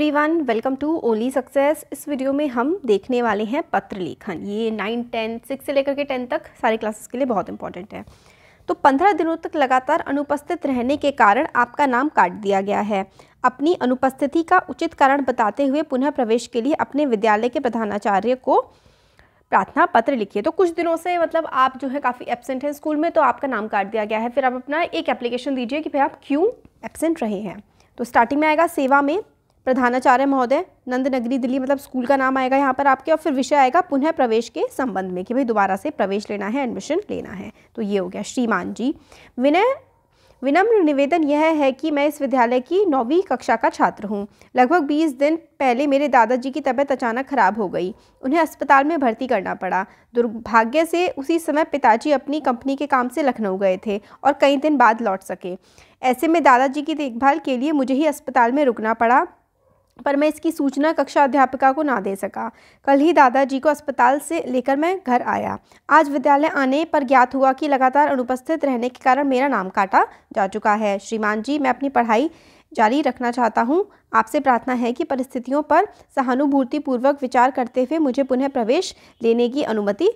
everyone welcome to ओली success इस वीडियो में हम देखने वाले हैं पत्र लेखन ये नाइन टेन सिक्स से लेकर के टेन तक सारे क्लासेस के लिए बहुत इंपॉर्टेंट है तो पंद्रह दिनों तक लगातार अनुपस्थित रहने के कारण आपका नाम काट दिया गया है अपनी अनुपस्थिति का उचित कारण बताते हुए पुनः प्रवेश के लिए अपने विद्यालय के प्रधानाचार्य को प्रार्थना पत्र लिखिए तो कुछ दिनों से मतलब आप जो है काफ़ी एबसेंट हैं स्कूल में तो आपका नाम काट दिया गया है फिर आप अपना एक एप्लीकेशन दीजिए कि भाई आप क्यों एबसेंट रहे हैं तो स्टार्टिंग में आएगा सेवा में प्रधानाचार्य महोदय नंदनगरी दिल्ली मतलब स्कूल का नाम आएगा यहाँ पर आपके और फिर विषय आएगा पुनः प्रवेश के संबंध में कि भाई दोबारा से प्रवेश लेना है एडमिशन लेना है तो ये हो गया श्रीमान जी विनय विनम्र निवेदन यह है कि मैं इस विद्यालय की नौवीं कक्षा का छात्र हूँ लगभग 20 दिन पहले मेरे दादाजी की तबीयत अचानक खराब हो गई उन्हें अस्पताल में भर्ती करना पड़ा दुर्भाग्य से उसी समय पिताजी अपनी कंपनी के काम से लखनऊ गए थे और कई दिन बाद लौट सके ऐसे में दादाजी की देखभाल के लिए मुझे ही अस्पताल में रुकना पड़ा पर मैं इसकी सूचना कक्षा अध्यापिका को ना दे सका कल ही दादाजी को अस्पताल से लेकर मैं घर आया आज विद्यालय आने पर ज्ञात हुआ कि लगातार अनुपस्थित रहने के कारण मेरा नाम काटा जा चुका है श्रीमान जी मैं अपनी पढ़ाई जारी रखना चाहता हूँ आपसे प्रार्थना है कि परिस्थितियों पर सहानुभूतिपूर्वक विचार करते हुए मुझे पुनः प्रवेश लेने की अनुमति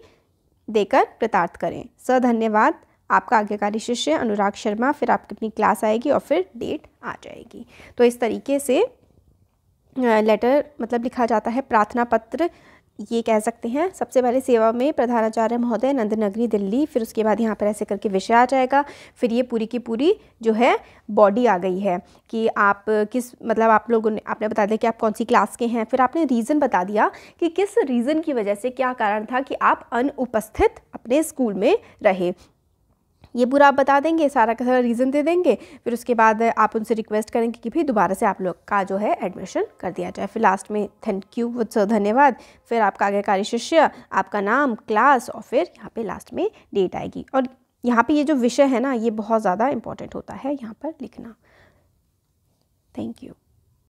देकर कृतार्थ करें सर धन्यवाद आपका आज्ञाकारी शिष्य अनुराग शर्मा फिर आपकी अपनी क्लास आएगी और फिर डेट आ जाएगी तो इस तरीके से लेटर मतलब लिखा जाता है प्रार्थना पत्र ये कह सकते हैं सबसे पहले सेवा में प्रधानाचार्य महोदय नंदनगरी दिल्ली फिर उसके बाद यहाँ पर ऐसे करके विषय आ जाएगा फिर ये पूरी की पूरी जो है बॉडी आ गई है कि आप किस मतलब आप लोगों ने आपने बता दिया कि आप कौन सी क्लास के हैं फिर आपने रीज़न बता दिया कि किस रीज़न की वजह से क्या कारण था कि आप अनुपस्थित अपने स्कूल में रहे ये पूरा आप बता देंगे सारा का सारा रीज़न दे देंगे फिर उसके बाद आप उनसे रिक्वेस्ट करेंगे कि भाई दोबारा से आप लोग का जो है एडमिशन कर दिया जाए फिर लास्ट में थैंक यू वो धन्यवाद फिर आपका आगेकारी शिष्य आपका नाम क्लास और फिर यहाँ पर लास्ट में डेट आएगी और यहाँ पर ये जो विषय है ना ये बहुत ज़्यादा इम्पॉर्टेंट होता है यहाँ पर लिखना थैंक यू